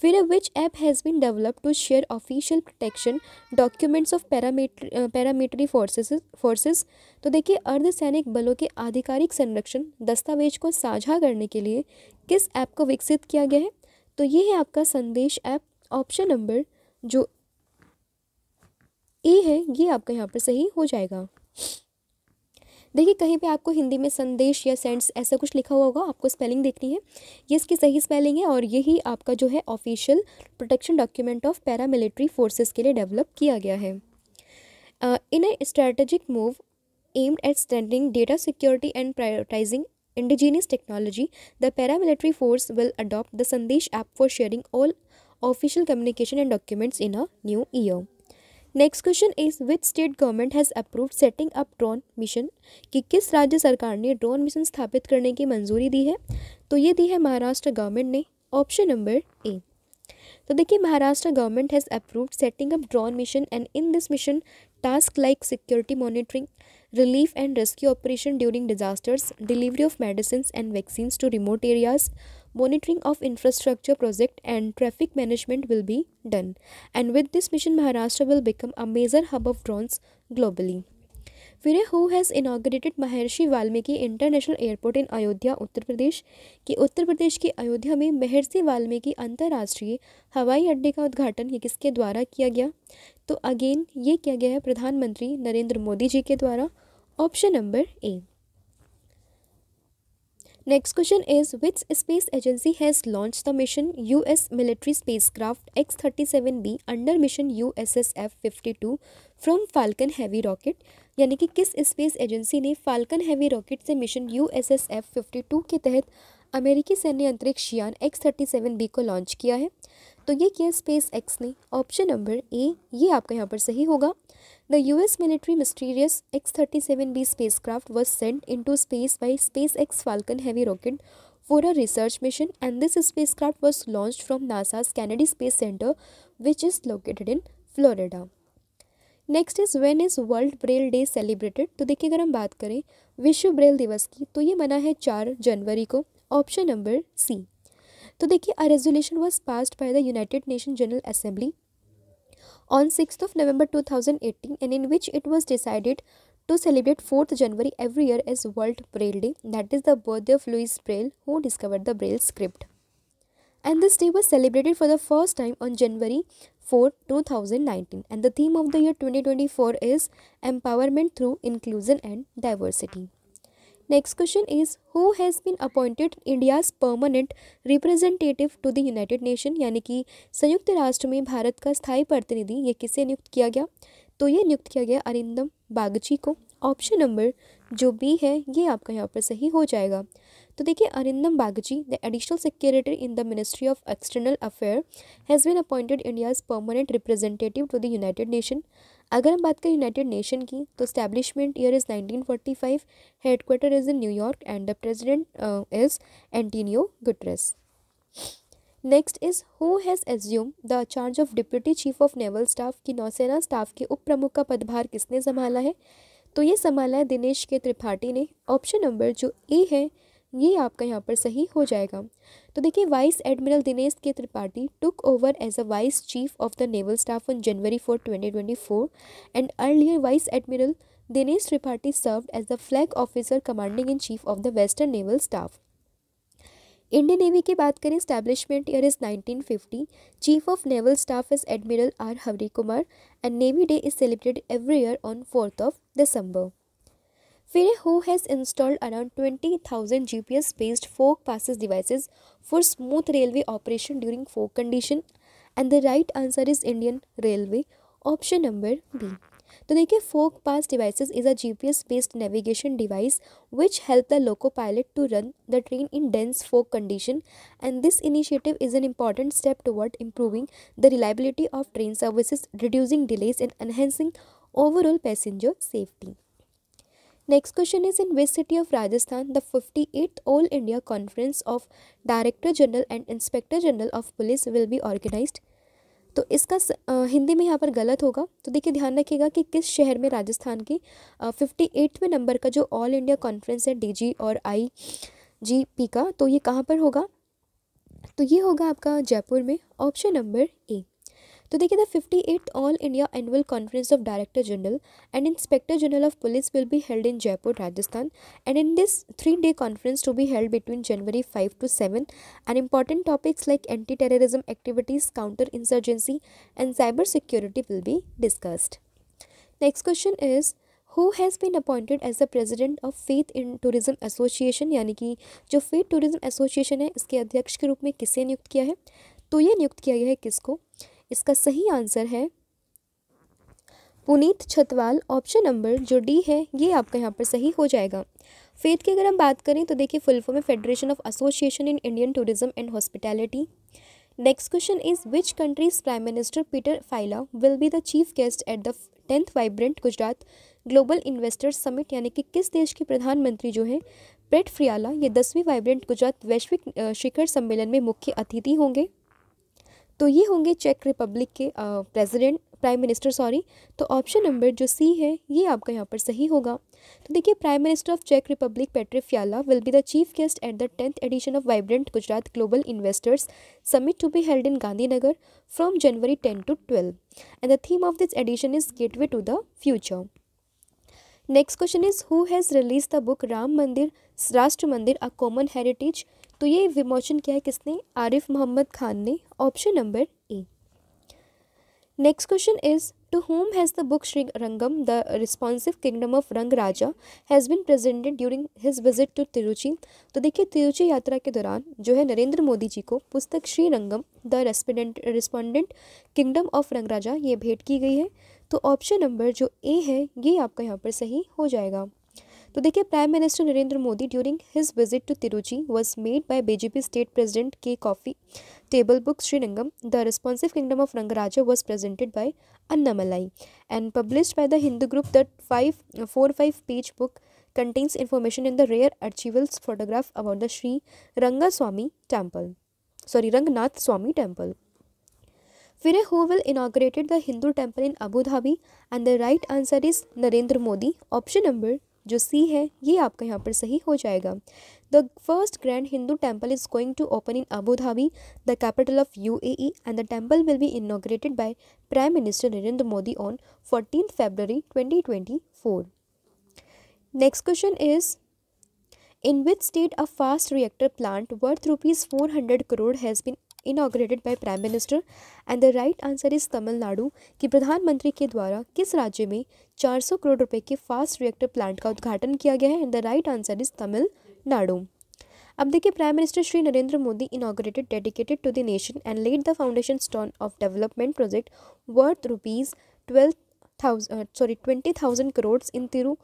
फिर which app has been developed to share official protection documents of parameter paramilitary forces forces तो देखिए अर्धसैनिक बलों के आधिकारिक संरक्षण दस्तावेज को साझा करने के लिए किस ऐप को विकसित किया गया है तो ये है आपका संदेश ऐप ऑप्शन नंबर जो ए है ये आपका यहाँ पर सही हो जाएगा देखिए कहीं पे आपको हिंदी में संदेश या सेंट्स ऐसा कुछ लिखा हुआ होगा आपको स्पेलिंग देखनी है ये इसकी सही स्पेलिंग है और यही आपका जो है official protection document of paramilitary forces के लिए डेवलप किया गया है in a strategic move aimed at standing data security and prioritising indigenous technology the paramilitary force will adopt the Sandesh app for sharing all official communication and documents in a new year next question is which state government has approved setting up drone mission कि किस राज्य सरकार ने drone mission स्थापित करने की मंजूरी दी है तो ये दी है महाराष्ट्र गवर्नमेंट ने ऑप्शन नंबर ए तो देखिए Maharashtra government has approved setting up drone mission and in this mission task like security monitoring relief and rescue operation during disasters delivery of medicine and vaccine to remote areas monitoring of infrastructure project and traffic management will be done and with this mission Maharashtra will become a major hub of drones globally फिर who has inaugurated महर्षि Valmiki international airport in Ayodhya Uttar Pradesh कि उत्तर प्रदेश के अयोध्या में महर्षि वाल्मीकि अंतर्राष्ट्रीय हवाई अड्डे का उद्घाटन किसके द्वारा किया गया तो अगेन ये किया गया है प्रधानमंत्री नरेंद्र मोदी जी के द्वारा option number A next question is which space agency has launch the mission U S military spacecraft X thirty seven B under mission U S S F fifty two from Falcon Heavy rocket यानी कि किस space agency ने Falcon Heavy rocket से mission U S S F fifty two के तहत अमेरिकी सैन्य अंतरिक्ष यान एक्स थर्टी सेवन बी को लॉन्च किया है तो ये किया स्पेस एक्स ने ऑप्शन नंबर ए ये आपका यहाँ पर सही होगा the U S military mysterious X thirty seven B spacecraft was sent into space by SpaceX Falcon Heavy rocket a research mission and this spacecraft was launch from NASA's Kennedy Space Center which is located in Florida next is when is World Braille Day celebrated तो देखिए अगर हम बात करें विश्व Braille दिवस की तो ये मना है चार जनवरी को ऑप्शन नंबर सी तो देखिए a resolution was passed by the United Nation General Assembly on 6th of November 2018 and in which it was decided to celebrate 4th January every year as World Braille Day that is the birthday of Louis Braille who discovered the Braille script and this day was celebrated for the first time on January 4 2019 and the theme of the year 2024 is empowerment through inclusion and diversity Next question is who has been appointed India's permanent representative to the United Nation यानी कि संयुक्त राष्ट्र में भारत का स्थायी प्रतिनिधि ये किसे नियुक्त किया गया तो ये नियुक्त किया गया अरिंदम बागची को ऑप्शन नंबर जो बी है ये आपका यहाँ पर सही हो जाएगा तो देखिए Arindam Bagchi the additional secretary in the ministry of external affair has been appointed India's permanent representative to the United Nation अगर हम बात करें यूनाइटेड नेशन की तो establishment year is 1945 quarter is in New York and the president is Antonio Guterres next is who has assume the charge of deputy chief of naval staff की नौसेना staff के उप प्रमुख का पदभार किसने संभाला है तो ये संभाला है दिनेश के त्रिपाठी ने ऑप्शन नंबर जो ए है ये आपका यहाँ पर सही हो जाएगा तो देखिए vice admiral Dinesh K Tripathi took over as a vice chief of the naval staff on January four twenty twenty four and earlier vice admiral Dinesh Tripathi served as the flag officer commanding in chief of the western naval staff Indian Navy की बात करें establishment year is 1950 chief of naval staff is admiral R Hari Kumar and navy day is celebrated every year on fourth of December Fairyhoo has installed around 20,000 GPS-based fork passes devices for smooth railway operation during fork condition and the right answer is Indian Railway, option number B. So, देखिए fork pass devices is a GPS-based navigation device which help the loco pilot to run the train in dense fork condition and this initiative is an important step toward improving the reliability of train services, reducing delays and enhancing overall passenger safety. Next question is in which city of Rajasthan the fifty eight all India conference of director general and inspector general of police will be organise तो इसका हिंदी में यहाँ पर गलत होगा तो देखिए ध्यान रखिएगा कि किस शहर में राजस्थान की फिफ्टी एटवें नंबर का जो ऑल इंडिया कॉन्फ्रेंस है डीजी और आई जी पी का तो ये कहाँ पर होगा तो ये होगा आपका जयपुर में ऑप्शन नंबर ए तो देखिए the fifty eight all India annual conference of director general and inspector general of police will be held in Jaipur Rajasthan and in this three day conference to be held between January five to seven and important topics like anti terrorism activities counter insurgency and cyber security will be discussed next question is who has been appointed as the president of FAITH in tourism association यानी कि जो faith tourism association है इसके अध्यक्ष के रूप में किसे नियुक्त किया है तो ये नियुक्त किया गया है किसको इसका सही आंसर है पुनीत छतवाल ऑप्शन नंबर जो डी है ये आपका यहाँ पर सही हो जाएगा फेथ की अगर हम बात करें तो देखिए फुल फॉर्म है federation of association in Indian tourism and hospitality next question is which country's prime minister Peter Fiala will be the chief guest at the tenth vibrant Gujarat global investors summit यानी कि किस देश के प्रधानमंत्री जो हैं parade फ्रियाला ये दसवीं वाइब्रेंट गुजरात वैश्विक शिखर सम्मेलन में मुख्य अतिथि होंगे तो ये होंगे चेक रिपब्लिक के प्रेसिडेंट प्राइम मिनिस्टर सॉरी तो ऑप्शन नंबर जो सी है ये आपका यहाँ पर सही होगा तो देखिए प्राइम मिनिस्टर ऑफ चेक Republic Petr Fiala will be the chief guest at the tenth edition of vibrant Gujarat global investors summit to be held in Gandhinagar from January ten to twelve and the theme of this edition is gate to the future next question is who has release the book Ram Mandir Rashtra मंदिर a common heritage तो ये विमोचन किया है किसने आरिफ मोहम्मद खान ने option number A next question is to whom has the book Srirangam the responsive kingdom of रंग Rangaraja has been presented during his visit to Tiruchi तो देखिए तिरुचि यात्रा के दौरान जो है नरेंद्र मोदी जी को पुस्तक Srirangam the resplendent respondent kingdom of रंग राजा ये भेंट की गई है तो ऑप्शन नंबर जो ए है ये आपका यहाँ पर सही हो जाएगा तो देखिए Prime Minister Narendra Modi during his visit to Tiruchy was made by BJP State President K. Coffee table book Sri Srinangam, The Responsive Kingdom of Rangaraja was presented by Annamalai and published by the Hindu group. That five, four five page book contains information in the rare archival photograph about the Sri Ranga Swami temple. Sorry, Rangnath Swami temple. Vinay Hovel inaugurated the Hindu temple in Abu Dhabi and the right answer is Narendra Modi, option number जो C है ये आपका यहाँ पर सही हो जाएगा the first grand Hindu temple is going to open in Abu Dhabi the capital of U A and the temple will be inaugurated by prime minister Narendra Modi on fourteen February twenty twenty four next question is in In state a fast reactor plant worth rupees four hundred crore has been inaugurated by prime minister and the right answer is Tamil Nadu कि प्रधानमंत्री के द्वारा किस राज्य में 400 करोड़ रुपए के fast reactor plant का उद्घाटन किया गया है and the right answer is Tamil Nadu अब देखिए prime minister Shri Narendra Modi inaugurated dedicated to the nation and lead the foundation stone of development project worth rupees twelve thousand sorry twenty thousand crore in तिरु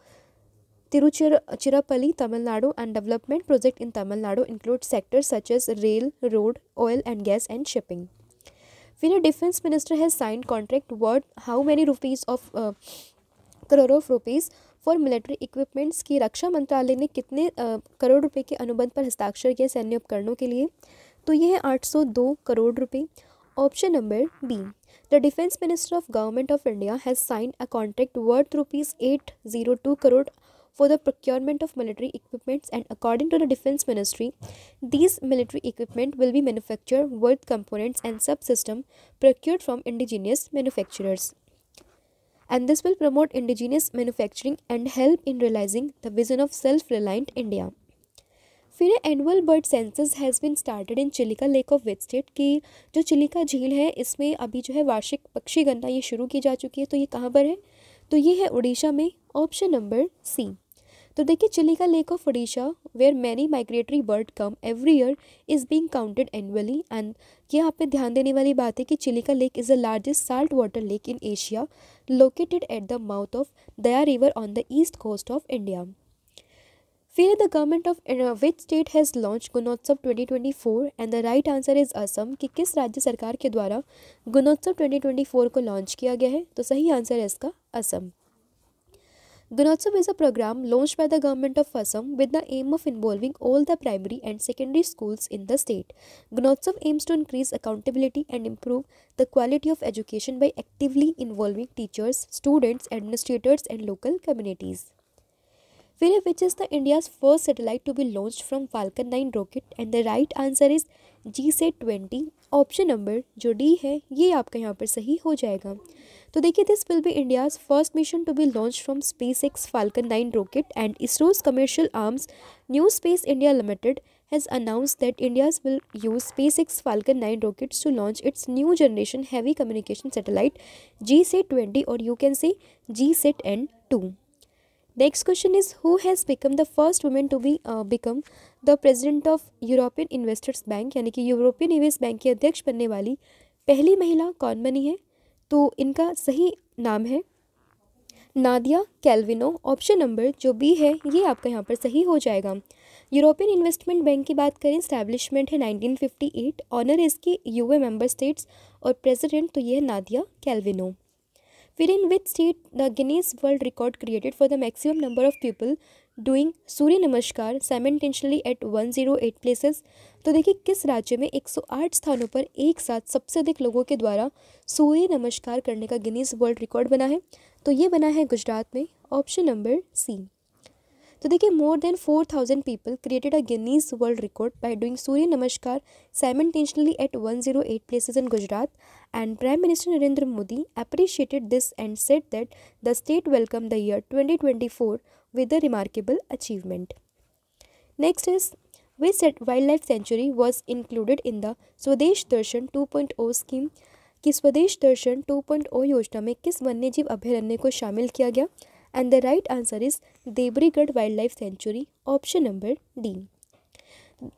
Tiruchirappalli, Tamil Nadu, and development project in Tamil Nadu include sectors such as rail, road, oil and gas, and shipping. When a defense minister has signed contract worth how many rupees of uh, crore of rupees for military equipments की रक्षा मंत्रालय ने कितने आ, करोड़ रुपए के अनुबंध पर हस्ताक्षर किए सैन्य उपकरणों के लिए तो ये है 802 करोड़ रुपए option number B the defence minister of government of India has sign a contract worth rupees eight zero two crore for the procurement of military equipments and according to the defense ministry these military equipment will be manufactured with components and subsystem procured from indigenous manufacturers and this will promote indigenous manufacturing and help in realizing the vision of self-reliant India. फिर annual bird census has been started in Chilika lake of what state की जो चिलिका झील है इसमें अभी जो है वार्षिक पक्षी गणना ये शुरू की जा चुकी है तो ये कहाँ पर है तो ये है उड़ीसा में ऑप्शन नंबर सी तो देखिए Chilika lake of Odisha where many migratory bird come every year is being counted annually and ये आप पे ध्यान देने वाली बात है कि का lake is the largest salt water lake in Asia located at the mouth of Daya river on the east coast of India फिर the government of which state has launch Gunotsav 2024 and the right answer is Assam कि किस राज्य सरकार के द्वारा गुणोत्सव 2024 को launch किया गया है तो सही आंसर है इसका Assam Gunotsav is a program launched by the government of Assam with the aim of involving all the primary and secondary schools in the state. Gunotsav aims to increase accountability and improve the quality of education by actively involving teachers, students, administrators and local communities. Vire which is the India's first satellite to be launched from Falcon 9 rocket and the right answer is GSAT 20 option number जो D है ये आपका यहाँ पर सही हो जाएगा तो देखिए this will be India's first mission to be launch from SpaceX Falcon nine rocket and ISRO's commercial arms New Space India Limited has announced that India's will use SpaceX Falcon 9 rockets to launch its new generation heavy communication satellite GSAT 20 or you can say GSAT N2. Next question is who has become the first woman to be uh, become the president of European investors bank यानी कि European निवेश bank की अध्यक्ष बनने वाली पहली महिला कौन बनी है तो इनका सही नाम है नादिया कैलविनो ऑप्शन नंबर जो बी है ये आपका यहाँ पर सही हो जाएगा यूरोपियन इन्वेस्टमेंट बैंक की बात करें स्टैब्लिशमेंट है 1958 ऑनर इसके इसकी यूए मेंबर स्टेट्स और प्रेसिडेंट तो ये है नादिया कैलविनो फिर in which state the Guinness world record created for the maximum number of people doing Surya Namaskar simultaneously at one zero eight places तो देखिए किस राज्य में एक सौ आठ स्थानों पर एक साथ सबसे अधिक लोगों के द्वारा सूर्य नमस्कार करने का गिनीज वर्ल्ड रिकॉर्ड बना है तो ये बना है गुजरात में ऑप्शन नंबर सी तो देखिए more than four thousand people created a Guinness world record by doing Surya Namaskar simultaneously at one zero eight places in Gujarat minister Narendra Modi appreciated this and said that the state welcome the year twenty twenty four with a remarkable achievement. Next is which wildlife sanctuary was included in the Swadesh Darshan 2.0 scheme कि स्वदेश दर्शन 2.0 योजना में किस वन्यजीव अभ्यारण्य को शामिल किया गया and the right answer is Debrigarh wild life sanctuary option number D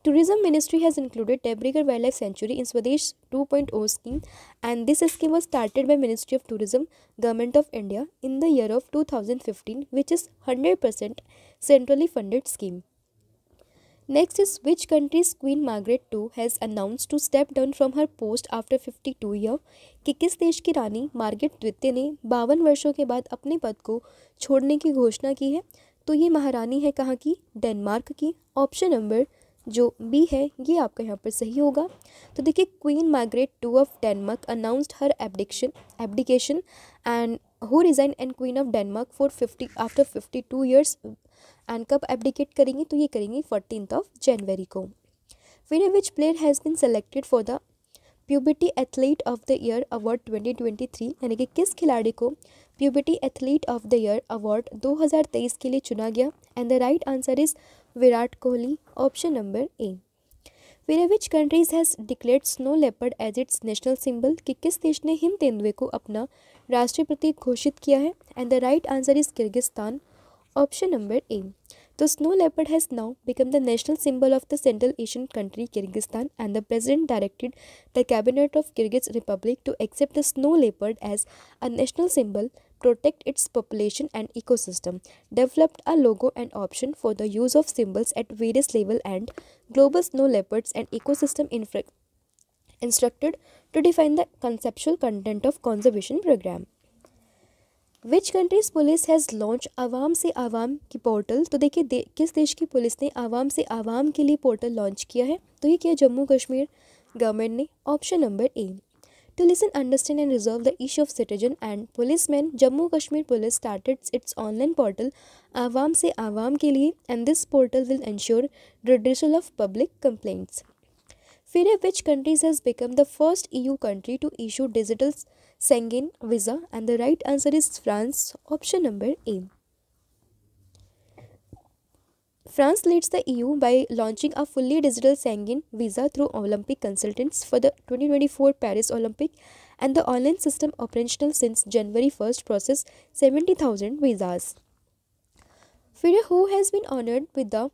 Tourism Ministry has included Debrigad Wildlife Sanctuary in Swadesh 2.0 scheme and this scheme was started by Ministry of Tourism, Government of India in the year of 2015 which is 100% centrally funded scheme. Next is which country's Queen Margaret II has announced to step down from her post after 52 year ki kis desh ki rani margaret dwitiya ne 52 varshon ke baad apne pad ko chhodne ki ghoshna ki hai तो ये महारानी है कहाँ की Denmark की option number जो B है ये आपका यहाँ पर सही होगा तो देखिए queen Margrethe two of Denmark announced her abdication abdication and who resign and queen of Denmark for fifty after fifty two years and कब एबडिकेट करेंगी तो ये करेंगी फोर्टीन ऑफ जनवरी को फिर which player has been selected for the प्यूबिटी athlete of the year award twenty twenty three यानी कि किस खिलाड़ी को प्यूबिटी athlete of the year award दो हज़ार तेईस के लिए चुना गया and the right answer is Virat Kohli option number A Where which countries has declared snow leopard as its national symbol कि किस देश ने हिम तेंदुए को अपना राष्ट्रीय प्रतीक घोषित किया है and the right answer is Kyrgyzstan option number A तो snow leopard has now become the national symbol of the central Asian country Kyrgyzstan and the president directed the cabinet of Kyrgyz republic to accept the snow leopard as a national symbol protect its population and ecosystem, developed a logo and option for the use of symbols at various level and global snow leopards and ecosystem infra- instructed to define the conceptual content of conservation program. Which country's police has launched Awam Se Awam ki portal? तो देखिए दे, किस देश की police ने आवाम से आवाम के लिए पोर्टल लॉन्च किया है तो ये किया जम्मू कश्मीर गवर्नमेंट ने option number A To listen, understand and resolve the issue of citizen and policemen, Jammu Kashmir Police started its online portal Awam se Awam ke liye and this portal will ensure redressal of public complaints. Feria which countries has become the first EU country to issue digital Schengen visa and the right answer is France option number A. France leads the EU by launching a fully digital Schengen visa through Olympic consultants for the 2024 Paris Olympic and the online system operational since January 1st processed 70,000 visas. Fidel, who has been honored with the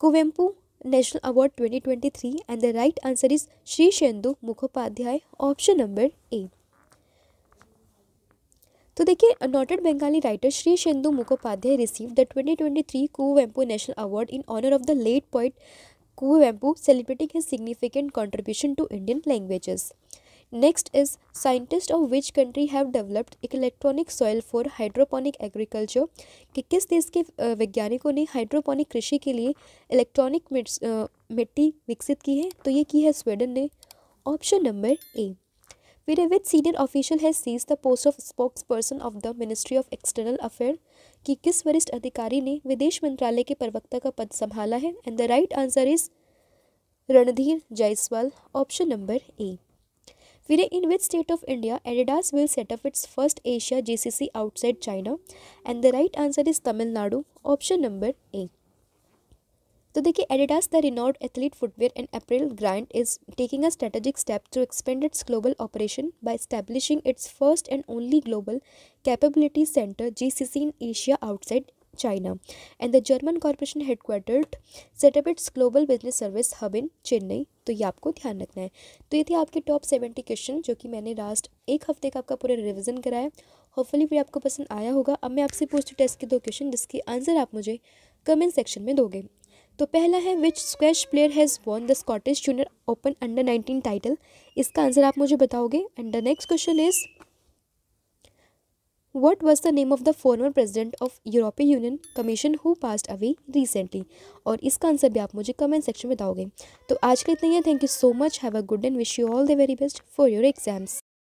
Kuvempu National Award 2023 and the right answer is Sri Shendu Mukhopadhyay, option number A. तो देखिए noted Bengali writer Shri Shirshendu Mukhopadhyay receive the 2023 Kuvempu national award in honour of the late poet Kuvempu celebrating his significant contribution to Indian languages next is scientist of which country have developed एक electronic soil for hydroponic agriculture कि किस देश के वैज्ञानिकों ने hydroponic कृषि के लिए इलेक्ट्रॉनिक मिट्टी विकसित की है तो ये की है स्वीडन ने option number A which senior official has seize the post of spokesperson of the ministry of external affair कि किस वरिष्ठ अधिकारी ने विदेश मंत्रालय के प्रवक्ता का पद संभाला है and the right answer is Randhir Jaiswal option number ए फिर in which state of India Adidas will set up it's first Asia GCC outside China and the right answer is Tamil Nadu option number A तो देखिए Adidas the renowned athlete footwear and April grand is taking a strategic step to expand it's global operation bye establishing it's first and only global capability centre GCC in Asia outside China and the German corporation headquartered set up its global business service hub in Chennai तो ये आपको ध्यान रखना है तो ये थे आपके टॉप सेवेंटी क्वेश्चन जो कि मैंने लास्ट एक हफ्ते का आपका पूरा रिविज़न कराया होपफुली फिर आपको पसंद आया होगा अब मैं आपसे पूछती टेस्ट के दो क्वेश्चन जिसके आंसर आप मुझे कमेंट सेक्शन में दोगे तो पहला है which squash player has won the Scottish junior open under nineteen title इसका आंसर आप मुझे बताओगे and the next question is what was the name of the former president of यूरोपीय union commission who passed away recently और इसका answer भी आप मुझे कमेंट सेक्शन में बताओगे तो आज का इतना ही है thank you so much have a good and wish you all the very best for your exams